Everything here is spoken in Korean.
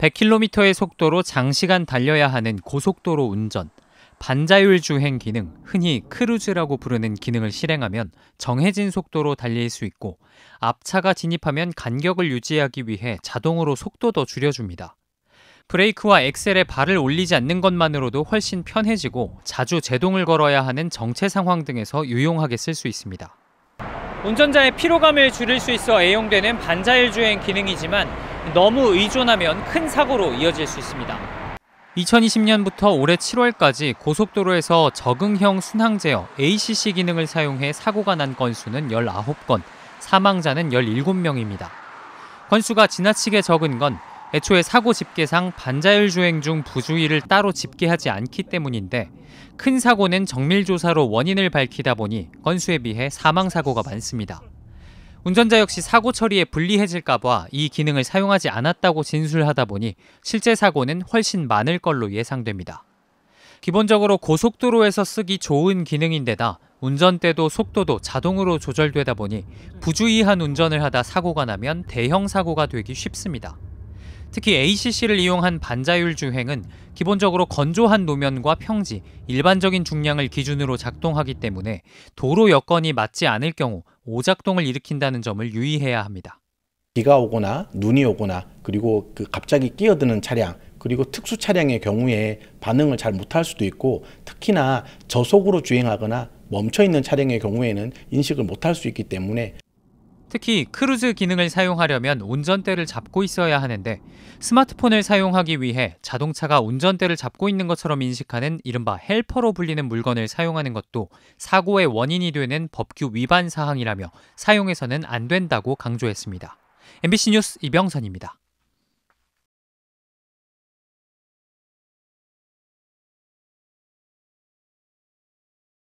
100km의 속도로 장시간 달려야 하는 고속도로 운전, 반자율 주행 기능, 흔히 크루즈라고 부르는 기능을 실행하면 정해진 속도로 달릴 수 있고 앞차가 진입하면 간격을 유지하기 위해 자동으로 속도도 줄여줍니다. 브레이크와 엑셀에 발을 올리지 않는 것만으로도 훨씬 편해지고 자주 제동을 걸어야 하는 정체 상황 등에서 유용하게 쓸 수 있습니다. 운전자의 피로감을 줄일 수 있어 애용되는 반자율 주행 기능이지만 너무 의존하면 큰 사고로 이어질 수 있습니다. 2020년부터 올해 7월까지 고속도로에서 적응형 순항 제어 ACC 기능을 사용해 사고가 난 건수는 19건, 사망자는 17명입니다. 건수가 지나치게 적은 건 애초에 사고 집계상 반자율 주행 중 부주의를 따로 집계하지 않기 때문인데 큰 사고는 정밀 조사로 원인을 밝히다 보니 건수에 비해 사망 사고가 많습니다. 운전자 역시 사고 처리에 불리해질까봐 이 기능을 사용하지 않았다고 진술하다 보니 실제 사고는 훨씬 많을 걸로 예상됩니다. 기본적으로 고속도로에서 쓰기 좋은 기능인데다 운전대도 속도도 자동으로 조절되다 보니 부주의한 운전을 하다 사고가 나면 대형 사고가 되기 쉽습니다. 특히 ACC를 이용한 반자율 주행은 기본적으로 건조한 노면과 평지, 일반적인 중량을 기준으로 작동하기 때문에 도로 여건이 맞지 않을 경우 오작동을 일으킨다는 점을 유의해야 합니다. 비가 오거나 눈이 오거나 그리고 그 갑자기 끼어드는 차량 그리고 특수 차량의 경우에 반응을 잘 못할 수도 있고 특히나 저속으로 주행하거나 멈춰 있는 차량의 경우에는 인식을 못할 수 있기 때문에 특히 크루즈 기능을 사용하려면 운전대를 잡고 있어야 하는데 스마트폰을 사용하기 위해 자동차가 운전대를 잡고 있는 것처럼 인식하는 이른바 헬퍼로 불리는 물건을 사용하는 것도 사고의 원인이 되는 법규 위반 사항이라며 사용해서는 안 된다고 강조했습니다. MBC 뉴스 이병선입니다.